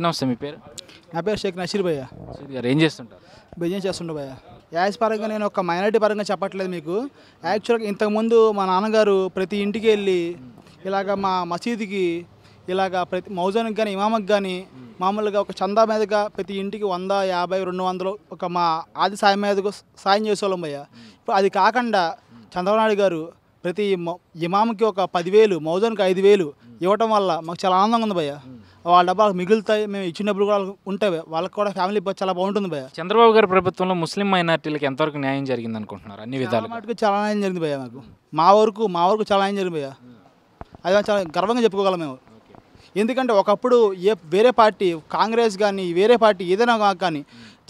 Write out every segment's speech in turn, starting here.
భయ్య నమస్తే మీ పేరు నా పేరు షేక్ నషీర్ భయ్య గారు ఏం చేస్తుంటారు బిజినెస్ చేస్తుండే భయ్య యాజ్ పరంగా నేను ఒక మైనారిటీ పరంగా చెప్పట్లేదు మీకు యాక్చువల్గా ఇంతకుముందు మా నాన్నగారు ప్రతి ఇంటికి వెళ్ళి ఇలాగ మా మసీదుకి ఇలాగ ప్రతి మౌజానికి కానీ ఇమామకి కానీ మామూలుగా ఒక చందా మీదగా ప్రతి ఇంటికి వంద యాభై రెండు వందలు ఒక మా ఆది సాయం మీదకు సాయం చేసేవాళ్ళం భయ్య ఇప్పుడు అది కాకుండా చంద్రబాబు గారు ప్రతి ఇమామకి ఒక పదివేలు మౌజానికి ఐదు వేలు ఇవ్వటం వల్ల మాకు చాలా ఆనందంగా ఉంది భయ్య వాళ్ళ డబ్బాలు మిగులుతాయి మేము ఇచ్చినప్పుడు కూడా ఉంటాయి వాళ్ళకి కూడా ఫ్యామిలీ చాలా బాగుంటుంది భయ చంద్రబాబు గారి ప్రభుత్వంలో ముస్లిం మైనార్టీలకు ఎంతవరకు న్యాయం జరిగింది అనుకుంటున్నారు అన్ని విధాలు వాటికి చాలా న్యాయం జరిగింది భయ మాకు మా వరకు మా వరకు చాలా న్యాయం జరిగింది భయ అది చాలా గర్వంగా చెప్పుకోగలం మేము ఎందుకంటే ఒకప్పుడు ఏ వేరే పార్టీ కాంగ్రెస్ కానీ వేరే పార్టీ ఏదైనా కానీ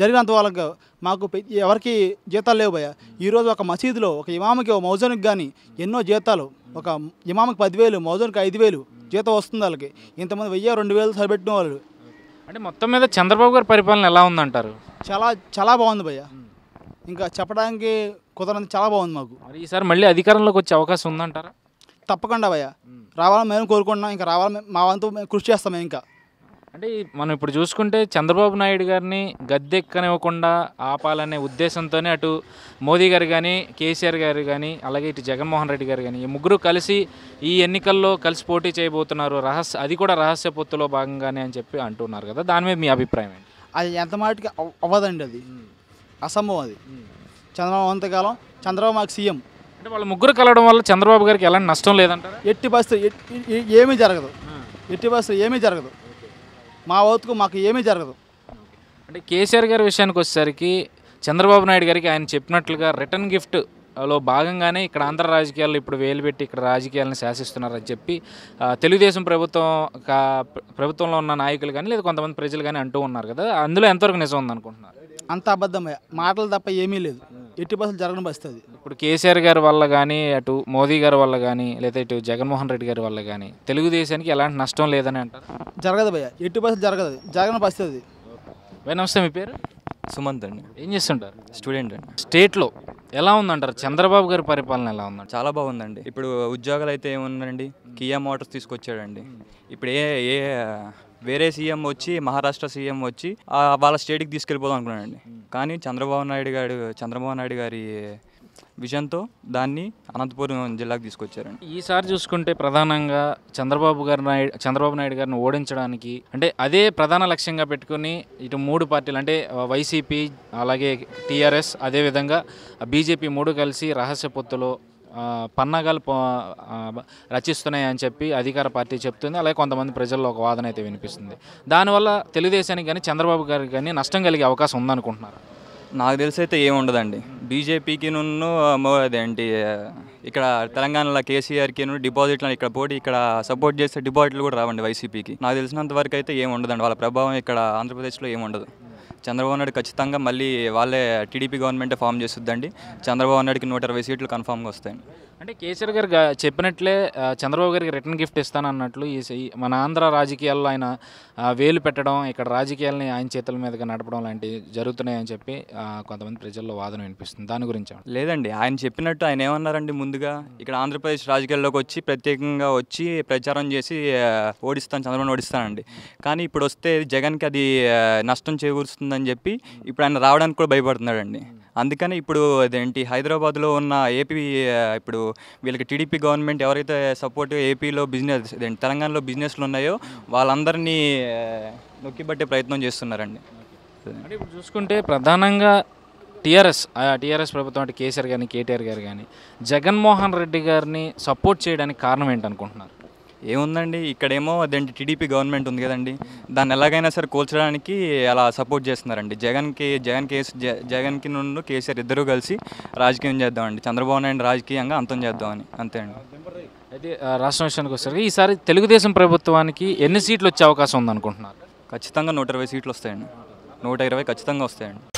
జరిగినంత వాళ్ళకు మాకు ఎవరికి జీతాలు లేవు భయ ఈరోజు ఒక మసీదులో ఒక ఇమాముకి ఒక మౌజానికి కానీ ఎన్నో జీతాలు ఒక ఇమాముకి పదివేలు మౌజానికి ఐదు వేలు జీతం వస్తుంది వాళ్ళకి ఇంతమంది వెయ్యి రెండు వేలు సరిపెట్టిన వాళ్ళు అంటే మొత్తం మీద చంద్రబాబు గారి పరిపాలన ఎలా ఉందంటారు చాలా చాలా బాగుంది భయ్య ఇంకా చెప్పడానికి కుదరని చాలా బాగుంది మాకు మరి ఈసారి మళ్ళీ అధికారంలోకి వచ్చే అవకాశం ఉందంటారా తప్పకుండా భయ్య రావాలని మేము కోరుకుంటున్నాం ఇంకా రావాలని మా వంతు కృషి చేస్తాం ఇంకా అంటే మనం ఇప్పుడు చూసుకుంటే చంద్రబాబు నాయుడు గారిని గద్దెక్కనివ్వకుండా ఆపాలనే ఉద్దేశంతోనే అటు మోదీ గారు కానీ కేసీఆర్ గారు కానీ అలాగే ఇటు జగన్మోహన్ రెడ్డి గారు కానీ ఈ ముగ్గురు కలిసి ఈ ఎన్నికల్లో కలిసి పోటీ చేయబోతున్నారు రహస్య అది కూడా రహస్య పొత్తులో భాగంగానే అని చెప్పి అంటున్నారు కదా దాని మీద మీ అభిప్రాయం ఏంటి అది ఎంత మాటికి అవ్వదండి అది అసంభవం అది చంద్రబాబు అంతకాలం చంద్రబాబు మాకు సీఎం అంటే వాళ్ళు ముగ్గురు కలవడం వల్ల చంద్రబాబు గారికి ఎలాంటి నష్టం లేదంటారు ఎట్టి బస్సు ఏమీ జరగదు ఎట్టి బస్సు ఏమీ జరగదు మా వతుకు మాకు ఏమీ జరగదు అంటే కేసీఆర్ గారి విషయానికి వచ్చేసరికి చంద్రబాబు నాయుడు గారికి ఆయన చెప్పినట్లుగా రిటర్న్ గిఫ్ట్ లో భాగంగానే ఇక్కడ ఆంధ్ర రాజకీయాల్లో ఇప్పుడు వేలు పెట్టి ఇక్కడ రాజకీయాలను శాసిస్తున్నారని చెప్పి తెలుగుదేశం ప్రభుత్వం కా ప్రభుత్వంలో ఉన్న నాయకులు కానీ లేదా కొంతమంది ప్రజలు కానీ అంటూ ఉన్నారు కదా అందులో ఎంతవరకు నిజం ఉందనుకుంటున్నారు అంత అబద్ధమే మాటలు తప్ప ఏమీ లేదు ఎట్టి బస్సులు జరగని బస్తుంది ఇప్పుడు కేసీఆర్ గారి వల్ల కానీ అటు మోదీ గారి వల్ల కానీ లేదా ఇటు జగన్మోహన్ రెడ్డి గారి వల్ల కానీ తెలుగుదేశానికి ఎలాంటి నష్టం లేదని అంటారు జరగదు భయ్య ఎటు పరిస్థితి జరగదు జగన్ పరిస్థితి అది నమస్తే మీ పేరు సుమంత్ అండి ఏం చేస్తుంటారు స్టూడెంట్ అండి స్టేట్లో ఎలా ఉందంటారు చంద్రబాబు గారి పరిపాలన ఎలా ఉందండి చాలా బాగుందండి ఇప్పుడు ఉద్యోగాలు అయితే ఏముందండి కియా మోటార్స్ తీసుకొచ్చాడండి ఇప్పుడు ఏ ఏ వేరే సీఎం వచ్చి మహారాష్ట్ర సీఎం వచ్చి వాళ్ళ స్టేట్కి తీసుకెళ్ళిపోదాం అనుకున్నాడండి కానీ చంద్రబాబు నాయుడు గారు చంద్రబాబు నాయుడు గారి విజన్తో దాన్ని అనంతపురం జిల్లాకు తీసుకొచ్చారండి ఈసారి చూసుకుంటే ప్రధానంగా చంద్రబాబు గారు నాయుడు చంద్రబాబు నాయుడు గారిని ఓడించడానికి అంటే అదే ప్రధాన లక్ష్యంగా పెట్టుకుని ఇటు మూడు పార్టీలు అంటే వైసీపీ అలాగే టీఆర్ఎస్ అదేవిధంగా బీ బీజేపీ మూడు కలిసి రహస్య పొత్తులు పన్నాగాలు రచిస్తున్నాయని చెప్పి అధికార పార్టీ చెప్తుంది అలాగే కొంతమంది ప్రజల్లో ఒక వాదన అయితే వినిపిస్తుంది దానివల్ల తెలుగుదేశానికి కానీ చంద్రబాబు గారికి కానీ నష్టం కలిగే అవకాశం ఉందనుకుంటున్నారు నాకు తెలిసి అయితే ఏముండదండి బీజేపీకి నున్ను అదేంటి ఇక్కడ తెలంగాణలో కేసీఆర్కి డిపాజిట్లు ఇక్కడ పోటీ ఇక్కడ సపోర్ట్ చేస్తే డిపాజిట్లు కూడా రావండి వైసీపీకి నాకు తెలిసినంత వరకు అయితే ఏముండదండి వాళ్ళ ప్రభావం ఇక్కడ ఆంధ్రప్రదేశ్లో ఏముండదు చంద్రబాబు నాయుడు ఖచ్చితంగా మళ్ళీ వాళ్ళే టీడీపీ గవర్నమెంటే ఫామ్ చేస్తుందండి చంద్రబాబు నాయుడుకి నూట ఇరవై సీట్లు కన్ఫామ్గా వస్తాయి అంటే కేసీఆర్ గారు చెప్పినట్లే చంద్రబాబు గారికి రిటర్న్ గిఫ్ట్ ఇస్తానన్నట్లు ఈ మన ఆంధ్ర రాజకీయాల్లో ఆయన వేలు పెట్టడం ఇక్కడ రాజకీయాలని ఆయన చేతుల మీదుగా నడపడం లాంటివి జరుగుతున్నాయని చెప్పి కొంతమంది ప్రజల్లో వాదన వినిపిస్తుంది దాని గురించి లేదండి ఆయన చెప్పినట్టు ఆయన ఏమన్నారండి ముందుగా ఇక్కడ ఆంధ్రప్రదేశ్ రాజకీయాల్లోకి వచ్చి ప్రత్యేకంగా వచ్చి ప్రచారం చేసి ఓడిస్తాను చంద్రబాబు ఓడిస్తానండి కానీ ఇప్పుడు వస్తే జగన్కి అది నష్టం చేకూరుస్తుంది వస్తుందని చెప్పి ఇప్పుడు ఆయన రావడానికి కూడా భయపడుతున్నాడండి అందుకని ఇప్పుడు అదేంటి హైదరాబాద్లో ఉన్న ఏపీ ఇప్పుడు వీళ్ళకి టీడీపీ గవర్నమెంట్ ఎవరైతే సపోర్ట్ ఏపీలో బిజినెస్ అదేంటి తెలంగాణలో బిజినెస్లు ఉన్నాయో వాళ్ళందరినీ నొక్కిబట్టే ప్రయత్నం చేస్తున్నారండి ఇప్పుడు చూసుకుంటే ప్రధానంగా టీఆర్ఎస్ టీఆర్ఎస్ ప్రభుత్వం అంటే కేసీఆర్ కానీ కేటీఆర్ గారు కానీ జగన్మోహన్ రెడ్డి గారిని సపోర్ట్ చేయడానికి కారణం ఏంటనుకుంటున్నారు ఏముందండి ఇక్కడేమో అదేంటి టీడీపీ గవర్నమెంట్ ఉంది కదండి దాన్ని ఎలాగైనా సరే కూల్చడానికి అలా సపోర్ట్ చేస్తున్నారండి జగన్కి జగన్ కేసు జగన్కి నుండి కేసీఆర్ ఇద్దరూ కలిసి రాజకీయం చేద్దామండి చంద్రబాబు నాయుడు రాజకీయంగా అంతం చేద్దామని అంతే అండి అయితే రాష్ట్ర విషయానికి వస్తారు ఈసారి తెలుగుదేశం ప్రభుత్వానికి ఎన్ని సీట్లు వచ్చే అవకాశం ఉందనుకుంటున్నారు ఖచ్చితంగా నూట ఇరవై సీట్లు వస్తాయండి నూట ఇరవై ఖచ్చితంగా వస్తాయండి